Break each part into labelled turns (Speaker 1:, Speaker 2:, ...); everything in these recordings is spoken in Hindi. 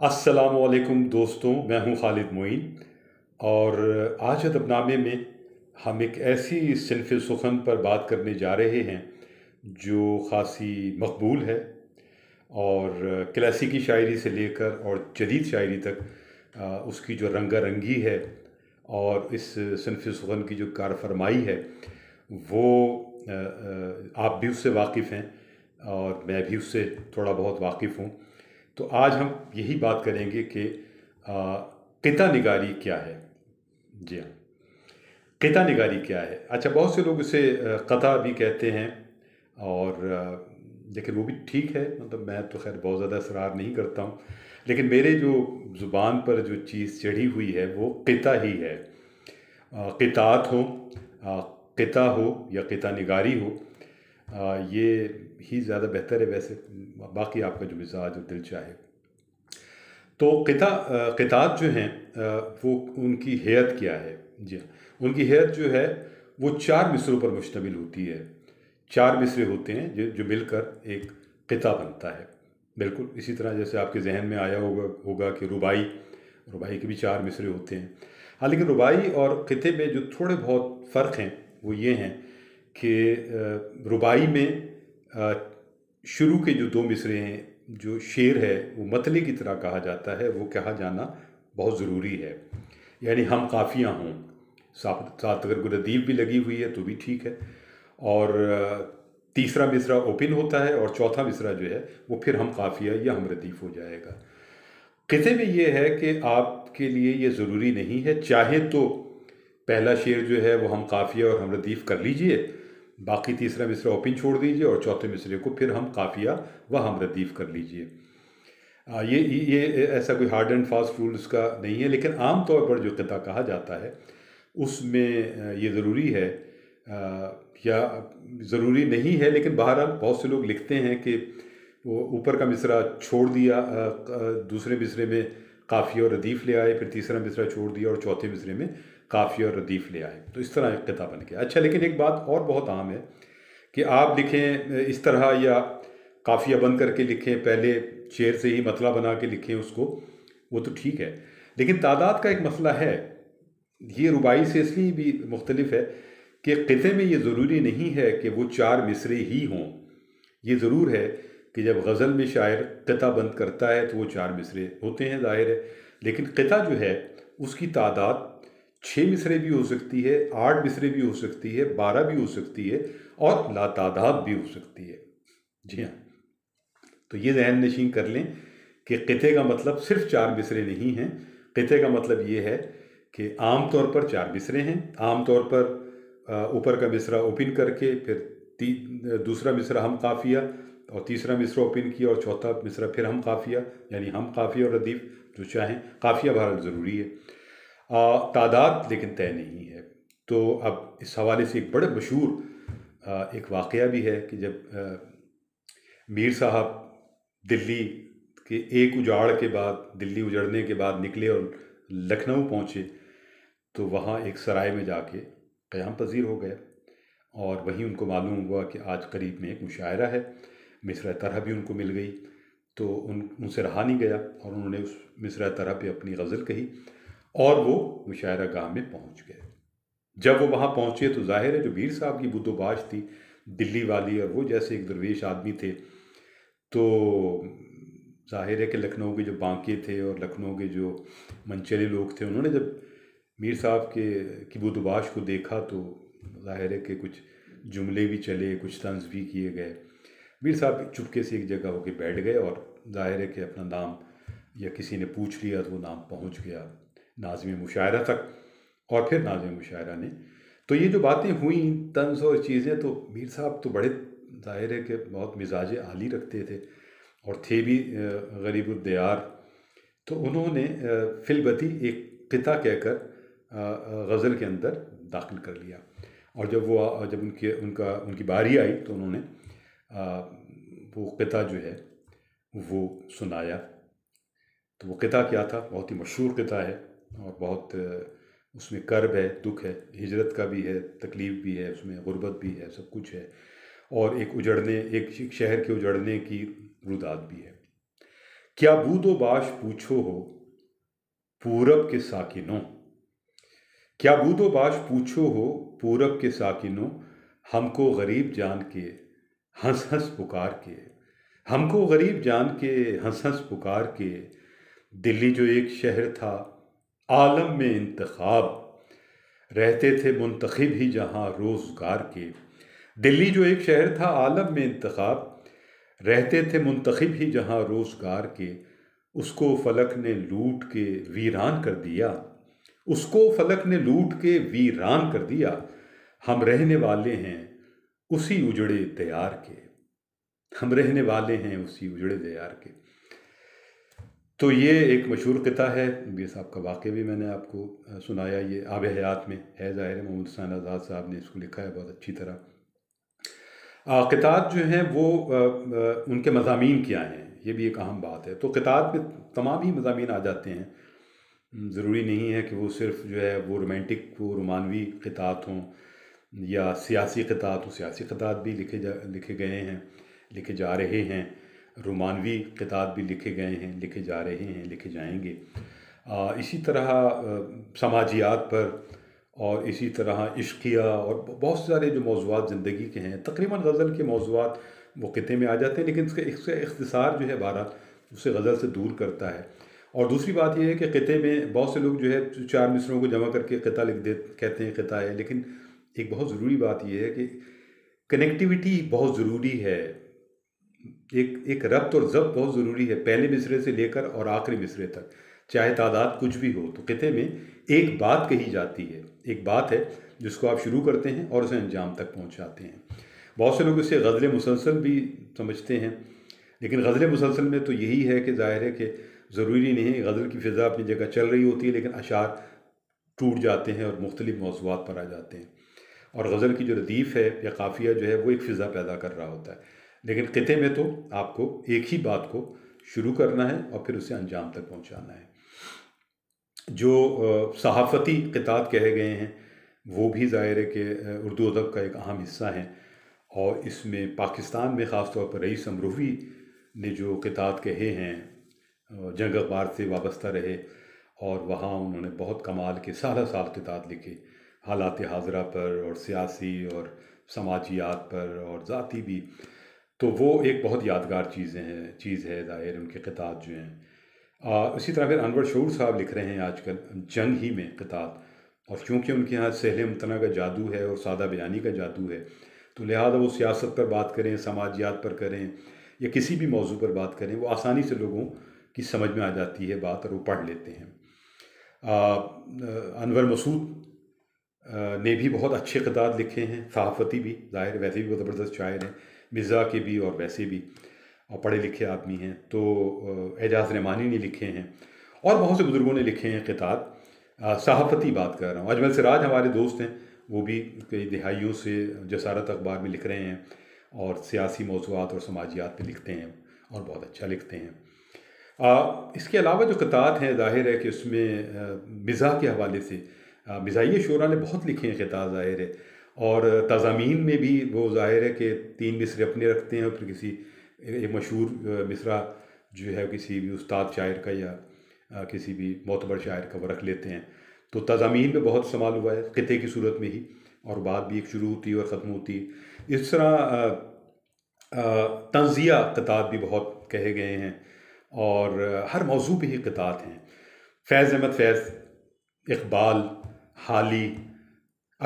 Speaker 1: वालेकुम दोस्तों मैं हूं खालिद मोइन और आज अदबनामे में हम एक ऐसी सिनफ सुखन पर बात करने जा रहे हैं जो ख़ासी मकबूल है और क्लासिकी शायरी से लेकर और जदीद शायरी तक उसकी जो रंगा रंगी है और इस सिनफ सुखन की जो कार फरमाई है वो आप भी उससे वाकिफ़ हैं और मैं भी उससे थोड़ा बहुत वाकिफ़ हूँ तो आज हम यही बात करेंगे कि किता निगारी क्या है जी हाँ किता निगारी क्या है अच्छा बहुत से लोग इसे कता भी कहते हैं और लेकिन वो भी ठीक है मतलब मैं तो खैर बहुत ज़्यादा इसरार नहीं करता हूँ लेकिन मेरे जो ज़ुबान पर जो चीज़ चढ़ी हुई है वो किता ही है कितात हो किता हो या किता निगारी हो ये ही ज़्यादा बेहतर है वैसे बाकी आपका जो मिजाज और दिल चाहे तो किता किताब जो हैं वो उनकी हेयत क्या है जी हाँ। उनकी हेयत जो है वो चार मिसरों पर मुश्तमिल होती है चार मिसरे होते हैं जो जो मिलकर एक किता बनता है बिल्कुल इसी तरह जैसे आपके जहन में आया होगा होगा कि रुबाई रुबाई के भी चार मिसरे होते हैं हाँ लेकिन रुबाई और खिते में जो थोड़े बहुत फ़र्क हैं वो ये हैं कि रुबाई में शुरू के जो दो मिसरे हैं जो शेर है वो मतले की तरह कहा जाता है वो कहा जाना बहुत ज़रूरी है यानी हम काफ़ियाँ हों साथ अगर गुरदीप भी लगी हुई है तो भी ठीक है और तीसरा मिसरा ओपन होता है और चौथा मिसरा जो है वो फिर हम काफ़िया या हम रदीफ हो जाएगा किसे में ये है कि आपके लिए ये ज़रूरी नहीं है चाहे तो पहला शेर जो है वो हम काफ़िया और हम रदीफ कर लीजिए बाकी तीसरा मिसरा ओपिन छोड़ दीजिए और चौथे मिसरे को फिर हम काफिया व हम रदीफ कर लीजिए ये ये ऐसा कोई हार्ड एंड फास्ट रूल इसका नहीं है लेकिन आम तौर पर जो कता कहा जाता है उसमें ये ज़रूरी है या ज़रूरी नहीं है लेकिन बहरहाल बहुत से लोग लिखते हैं कि वो ऊपर का मिसरा छोड़ दिया दूसरे मिसरे में काफ़ी और रदीफ़ ले आए फिर तीसरा मिसरा छोड़ दिया और चौथे मिसरे में काफ़ी और रदीफ़ ले आए तो इस तरह एक कता बन गया अच्छा लेकिन एक बात और बहुत आम है कि आप लिखें इस तरह या काफ़िया बंद करके लिखें पहले शेर से ही मतला बना के लिखें उसको वो तो ठीक है लेकिन तादाद का एक मसला है ये रुबाई से इसलिए भी मुख्तलिफ है कि खिते में ये ज़रूरी नहीं है कि वो चार मिसरे ही हों ये ज़रूर है कि जब गज़ल में शायर कता बंद करता है तो वो चार मिसरे होते हैं ज़ाहिर है लेकिन कता जो है उसकी तादाद छः मिसरे भी हो सकती है आठ मिसरे भी हो सकती है बारह भी हो सकती है और लातादाद भी हो सकती है जी हाँ तो ये जहन नशीन कर लें कि कते का मतलब सिर्फ चार मिसरे नहीं हैं कते का मतलब ये है कि आम तौर पर चार मिसरे हैं आम तौर पर ऊपर का मिसरा ओपन करके फिर दूसरा मिसरा हम काफिया और तीसरा मिसरा ओपिन किया और चौथा मिसरा फिर हम काफिया यानी हम काफिया और रदीफ जो चाहें काफिया भारत ज़रूरी है आ, तादाद लेकिन तय नहीं है तो अब इस हवाले से एक बड़े मशहूर एक वाक़ भी है कि जब आ, मीर साहब दिल्ली के एक उजाड़ के बाद दिल्ली उजड़ने के बाद निकले और लखनऊ पहुँचे तो वहाँ एक सराय में जाके क्याम पजीर हो गए और वहीं उनको मालूम हुआ कि आज करीब में एक मुशायरा है मिसर तरह भी उनको मिल गई तो उन उनसे रहा नहीं गया और उन्होंने उस मिसर तरह पे अपनी गज़ल कही और वो मुशायरा गाह में पहुंच गए जब वो वहाँ पहुँचे तो जाहिर है जो मीर साहब की बुद्धोबाश थी दिल्ली वाली और वो जैसे एक दरवेश आदमी थे तो जाहिर है कि लखनऊ के जो बांके थे और लखनऊ के जो मनचले लोग थे उन्होंने जब मीर साहब के की बुद्धबाश को देखा तो जाहिर है कि कुछ जुमले भी चले कुछ तंज भी किए गए मीर साहब चुपके से एक जगह होके बैठ गए और जाहिर है कि अपना नाम या किसी ने पूछ लिया तो वो नाम पहुंच गया नाजम मुशायरा तक और फिर नाजम मुशायरा ने तो ये जो बातें हुई तंज और चीज़ें तो मीर साहब तो बड़े जाहिर है कि बहुत मिजाज आली रखते थे और थे भी गरीब उद्यार तो उन्होंने फिलबती एक किता कहकर गज़ल के अंदर दाखिल कर लिया और जब वो जब उनके उनका उनकी बारी आई तो उन्होंने वो कता जो है वो सुनाया तो वो कता क्या था बहुत ही मशहूर कता है और बहुत उसमें कर्ब है दुख है हिजरत का भी है तकलीफ़ भी है उसमें गुर्बत भी है सब कुछ है और एक उजड़ने एक शहर के उजड़ने की रुदात भी है क्या बूदो बाश पूछो हो पूरब के साकिनों क्या बूदो बाश पूछो हो पूरब के साकिनों हमको गरीब जान के हंस हंस पुकार के हमको गरीब जान के हंस हंस पुकार के दिल्ली जो एक शहर था आलम में इंतखब रहते थे मुंतखब ही जहाँ रोज़गार के दिल्ली जो एक शहर था आलम में इंतखब रहते थे मुंतखब ही जहाँ रोज़गार के उसको फलक ने लूट के वीरान कर दिया उसको फलक ने लूट के वीरान कर दिया हम रहने वाले हैं उसी उजड़े तैयार के हम रहने वाले हैं उसी उजड़े तैयार के तो ये एक मशहूर किता है बीर साहब का वाक़ भी मैंने आपको सुनाया ये आब हयात में है ज़ाहिर मोहम्मद हसैन आज़ाद साहब ने इसको लिखा है बहुत अच्छी तरह किताब जो हैं वो आ, आ, उनके मजामी क्या हैं ये भी एक अहम बात है तो किताब में तमाम ही मजामी आ जाते हैं ज़रूरी नहीं है कि वो सिर्फ जो है वो रोमांटिक वो रोमानवी किताब हों या सियासी किताब तो सियासी किताब भी लिखे जा लिखे गए हैं लिखे जा रहे हैं रोमानवी किताब भी लिखे गए हैं लिखे जा रहे हैं लिखे जाएंगे आ, इसी तरह समाजियात पर और इसी तरह इश्किया और बहुत सारे जो मौजूद ज़िंदगी के हैं तकरीबन गज़ल के मौजूद वो कितने में आ जाते हैं लेकिन इसका इसका इख्तसार जो है बारह उसे गज़ल से दूर करता है और दूसरी बात यह है कि खिते में बहुत से लोग जो है चार मिसरों को जमा करके कता लिख दे कहते हैं खता है लेकिन एक बहुत ज़रूरी बात यह है कि कनेक्टिविटी बहुत ज़रूरी है एक एक रब्त और जब्त बहुत ज़रूरी है पहले मिसरे से लेकर और आखिरी मिसरे तक चाहे तादाद कुछ भी हो तो कितने में एक बात कही जाती है एक बात है जिसको आप शुरू करते हैं और उसे अंजाम तक पहुंचाते हैं बहुत से लोग इसे गज़ल मुसलसल भी समझते हैं लेकिन गज़ल मुसलसल में तो यही है कि ज़ाहिर है कि ज़रूरी नहीं गज़ल की फ़िज़ा अपनी जगह चल रही होती है लेकिन अशार टूट जाते हैं और मुख्तलिफ़ मौजूद पर आ जाते हैं और गज़ल की जो लदीफ़ है या काफ़िया जो है वो एक फ़िज़ा पैदा कर रहा होता है लेकिन ख़ते में तो आपको एक ही बात को शुरू करना है और फिर उसे अंजाम तक पहुँचाना है जो सहाफ़ती कितात कहे गए हैं वो भी ज़ाहिर है कि उर्दू अदब का एक अहम हिस्सा है और इसमें पाकिस्तान में ख़ास तौर पर रईस अमरूवी ने जो कितात कहे हैं जंग अखबार से वाबस्ता रहे और वहाँ उन्होंने बहुत कमाल के सारा साल कितात लिखे हालात हाजरा पर और सियासी और समाजियात पर और ज़ाती भी तो वो एक बहुत यादगार चीज़ें हैं चीज़ है ज़ाहिर उनके किताब जो हैं इसी तरह फिर अनवर शूर साहब लिख रहे हैं आजकल जंग ही में किताब और चूँकि उनके यहाँ सहल मतना का जादू है और सादा बयानी का जादू है तो लिहाजा वो सियासत पर बात करें समाजियात पर करें या किसी भी मौजू पर बात करें वो आसानी से लोगों की समझ में आ जाती है बात और वो पढ़ लेते हैं अनवर मसूद ने भी बहुत अच्छे कदार लिखे हैं सहाफ़ती भी ज़ाहिर वैसे भी बहुत ज़बरदस्त शायर हैं मिर्ज़ा के भी और वैसे भी और पढ़े लिखे आदमी हैं तो एजाज रहमानी ने लिखे हैं और बहुत से बुज़ुर्गों ने लिखे हैं किताब सहाफ़ती बात कर रहा हूँ अजमल सिराज हमारे दोस्त हैं वो भी कई दिहाइयों से जसारत अखबार में लिख रहे हैं और सियासी मौजूद और समाजियात पर लिखते हैं और बहुत अच्छा लिखते हैं आ, इसके अलावा जो किताब हैं जाहिर है कि उसमें मिज़ा के हवाले से हाँ, मिज़ाही शुरा ने बहुत लिखे हैं खिताब ज़ाहिर है और तजामीन में भी वो ज़ाहिर है कि तीन मिसरे अपने रखते हैं और फिर किसी एक मशहूर मिसरा जो है किसी भी उस्ताद शायर का या किसी भी मोतबर शायर का वो रख लेते हैं तो तजामीन में बहुत इस्तेमाल हुआ है ख़ते की सूरत में ही और बात भी एक शुरू होती और ख़त्म होती इस तरह तंजिया कतात भी बहुत कहे गए हैं और हर मौजू पर ही कतात हैं फैज़ अहमद फैज़ इकबाल हाली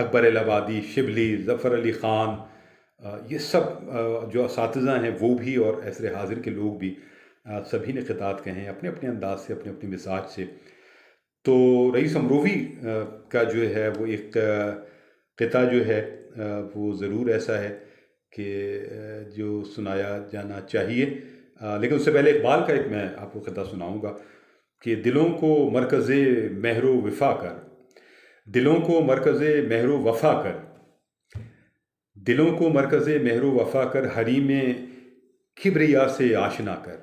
Speaker 1: अकबर एलाबादी शिबली ज़फ़र अली ख़ान ये सब जो इस हैं वो भी और ऐसे हाजिर के लोग भी सभी ने खिताब कहे हैं अपने अपने अंदाज से अपने अपने मिजाज से तो रईस अमरूवी का जो है वो एक खिता जो है वो ज़रूर ऐसा है कि जो सुनाया जाना चाहिए लेकिन उससे पहले इकबाल का एक मैं आपको खिता सुनाऊँगा कि दिलों को मरकज़ महरो वफा कर दिलों को मरकज़ महर वफा कर दिलों को मरकज़ महर वफा कर हरी में खिबरिया से आशना कर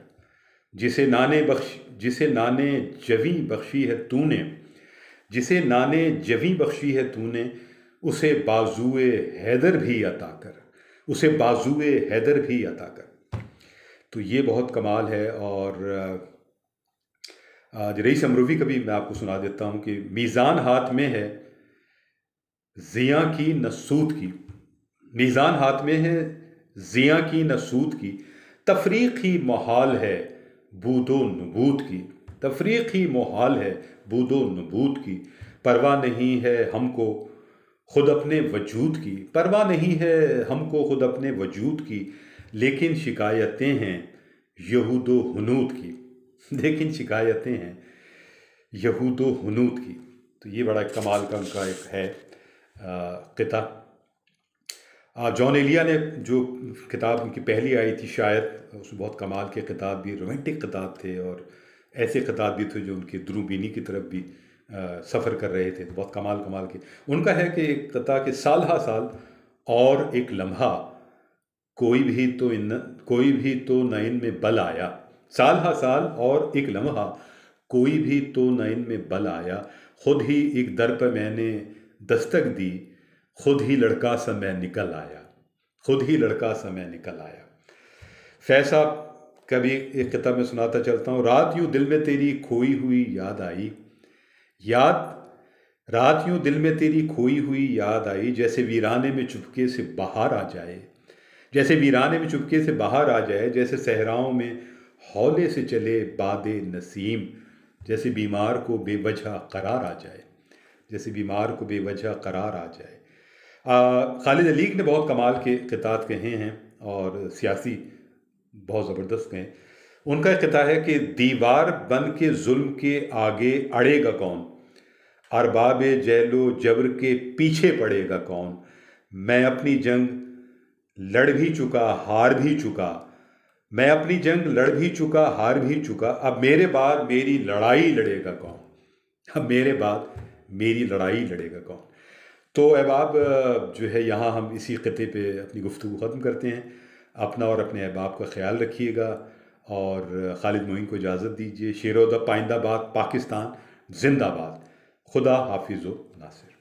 Speaker 1: जिसे नाने बख्श जिसे नाने जवी बख्शी है तूने जिसे नाने जवी बख्शी है तूने उसे बाजुए हैदर भी अता कर उसे बाजुए हैदर भी अता कर तो ये बहुत कमाल है और आज रईस अमरूवी कभी मैं आपको सुना देता हूँ कि मीज़ान हाथ में है जिया की नसूत की मीज़ान हाथ में है जिया की नसूत की तफरीक ही महाल है बूदो नबूत की तफरीक ही महाल है बूदो नबूत की परवा नहीं है हमको खुद अपने वजूद की परवा नहीं है हमको खुद अपने वजूद की लेकिन शिकायतें हैं यहूद हनूद की लेकिन शिकायतें हैं यहूद हनूद की तो ये बड़ा कमाल का उनका एक है किता जॉन एलिया ने जो किताब उनकी पहली आई थी शायद उस बहुत कमाल के किताब भी रोमांटिक किताब थे और ऐसे किताब भी थे जो उनके द्रुबीनी की तरफ भी सफ़र कर रहे थे तो बहुत कमाल कमाल के उनका है कि एक कता के साल हा साल और एक लम्हा कोई भी तो इन कोई भी तो न इन में बल आया साल हा साल और एक लम्हा कोई भी तो नयन में बल आया खुद ही एक दर पर मैंने दस्तक दी खुद ही लड़का समय निकल आया खुद ही लड़का समय निकल आया फैसा कभी एक किताब में सुनाता चलता हूँ रात यूँ दिल में तेरी खोई हुई याद आई याद रात यूँ दिल में तेरी खोई हुई याद आई जैसे वीराने में चुपके से बाहर आ जाए जैसे वीराने में चुपके से बाहर आ जाए जैसे सहराओं में हौले से चले बाद नसीम जैसे बीमार को बेवजह करार आ जाए जैसे बीमार को बेवजह करार आ जाए खालिद अलीक ने बहुत कमाल के कितात कहे हैं और सियासी बहुत ज़बरदस्त कहें उनका कहता है कि दीवार बन के जुल्म के आगे अड़ेगा कौन अरबाब जैलो जबर के पीछे पड़ेगा कौन मैं अपनी जंग लड़ भी चुका हार भी चुका मैं अपनी जंग लड़ भी चुका हार भी चुका अब मेरे बाद मेरी लड़ाई लड़ेगा कौन अब मेरे बाद मेरी लड़ाई लड़ेगा कौन तो अहबाब जो है यहाँ हम इसी ख़ते पे अपनी गुफ्तु ख़त्म करते हैं अपना और अपने अहबाब का ख्याल रखिएगा और खालिद मोइन को इजाज़त दीजिए शेर उदा पाइंदाबाद पाकिस्तान जिंदाबाद खुदा हाफिज़ नासिर